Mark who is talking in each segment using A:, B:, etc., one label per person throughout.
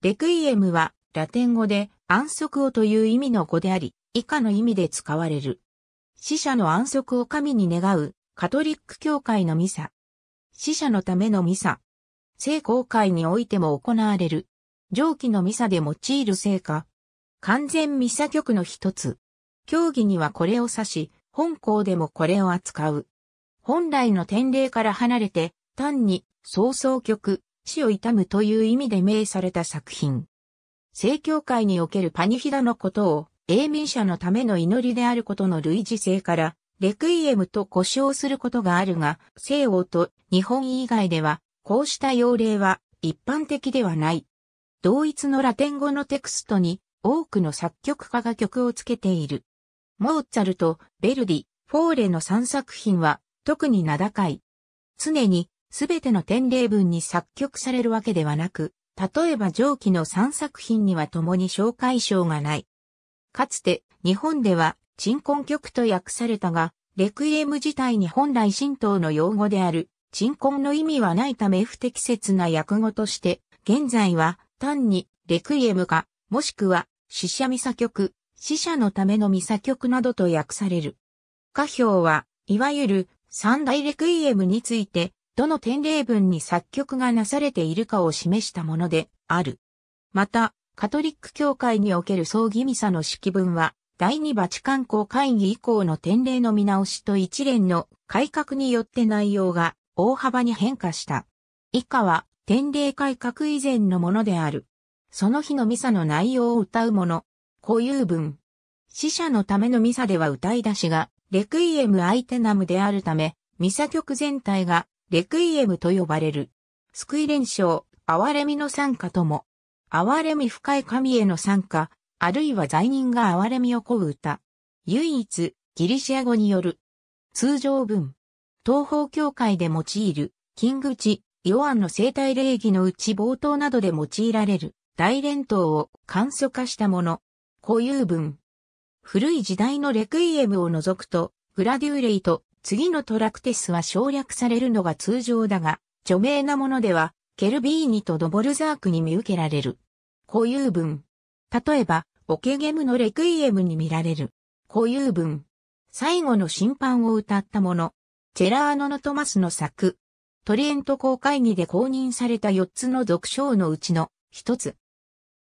A: レクイエムは、ラテン語で、安息をという意味の語であり、以下の意味で使われる。死者の安息を神に願う、カトリック教会のミサ。死者のためのミサ。聖公会においても行われる。上記のミサで用いる聖果。完全ミサ曲の一つ。教義にはこれを指し、本校でもこれを扱う。本来の典礼から離れて、単に、曹操曲、死を悼むという意味で命された作品。正教会におけるパニヒダのことを、永民者のための祈りであることの類似性から、レクイエムと呼称することがあるが、西欧と日本以外では、こうした用例は一般的ではない。同一のラテン語のテクストに多くの作曲家が曲をつけている。モーツァルト、ベルディ、フォーレの3作品は特に名高い。常にすべての典礼文に作曲されるわけではなく、例えば上記の3作品には共に紹介賞がない。かつて、日本では、鎮魂曲と訳されたが、レクイエム自体に本来神道の用語である、鎮魂の意味はないため不適切な訳語として、現在は単にレクイエムか、もしくは死者ミサ曲、死者のためのミサ曲などと訳される。歌表は、いわゆる三大レクイエムについてどの典礼文に作曲がなされているかを示したものである。また、カトリック教会における葬儀ミサの式文は、第二バチカン公会議以降の典礼の見直しと一連の改革によって内容が大幅に変化した。以下は典礼改革以前のものである。その日のミサの内容を歌うもの。固有文。死者のためのミサでは歌い出しが、レクイエムアイテナムであるため、ミサ曲全体がレクイエムと呼ばれる。救い連勝、憐れみの参加とも。憐れみ深い神への参加、あるいは罪人が憐れみをこう歌。唯一、ギリシア語による。通常文。東方教会で用いる、金口、ヨアンの生態礼儀のうち冒頭などで用いられる、大連頭を簡素化したもの。固有文。古い時代のレクイエムを除くと、グラデューレイと次のトラクテスは省略されるのが通常だが、著名なものでは、ケルビーニとドボルザークに見受けられる。固有文。例えば、オケゲムのレクイエムに見られる。固有文。最後の審判を歌ったもの。チェラーノのトマスの作。トリエント公会議で公認された4つの読書のうちの1つ。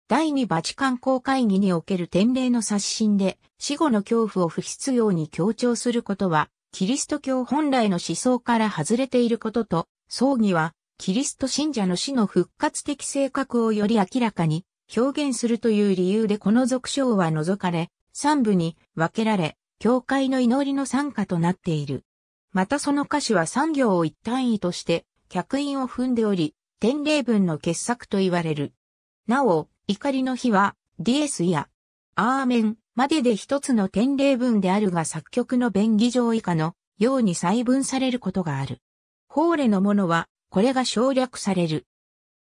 A: 第2バチカン公会議における典礼の刷新で死後の恐怖を不必要に強調することはキリスト教本来の思想から外れていることと、葬儀は、キリスト信者の死の復活的性格をより明らかに表現するという理由でこの俗称は除かれ、三部に分けられ、教会の祈りの参加となっている。またその歌詞は産業を一単位として、客員を踏んでおり、典礼文の傑作と言われる。なお、怒りの日は、ディエスや、アーメン、までで一つの典例文であるが作曲の便宜上以下のように細分されることがある。法令のものは、これが省略される。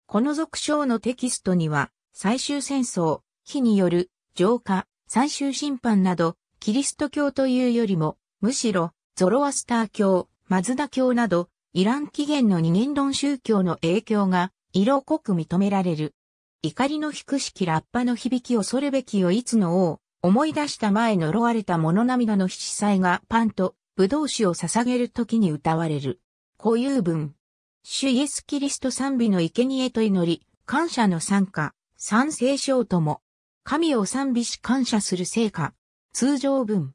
A: この俗称のテキストには、最終戦争、火による浄化、最終審判など、キリスト教というよりも、むしろ、ゾロアスター教、マズダ教など、イラン起源の二元論宗教の影響が、色濃く認められる。怒りの低しきラッパの響き恐るべきよいつの王、思い出した前呪われた物涙の七彩がパンと葡萄酒を捧げる時に歌われる。固有文。主イエスキリスト賛美の生贄と祈り、感謝の参加、賛聖唱とも。神を賛美し感謝する成果。通常文。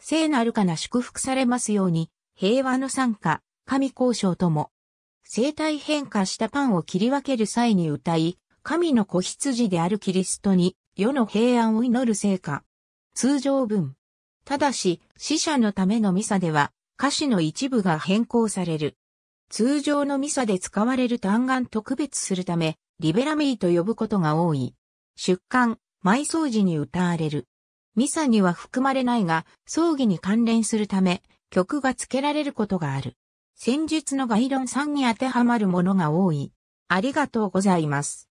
A: 聖なるかな祝福されますように、平和の参加、神交渉とも。生体変化したパンを切り分ける際に歌い、神の子羊であるキリストに、世の平安を祈る成果。通常文。ただし、死者のためのミサでは、歌詞の一部が変更される。通常のミサで使われる単眼と区別するため、リベラミーと呼ぶことが多い。出棺、埋葬時に歌われる。ミサには含まれないが、葬儀に関連するため、曲が付けられることがある。戦術の概論3に当てはまるものが多い。ありがとうございます。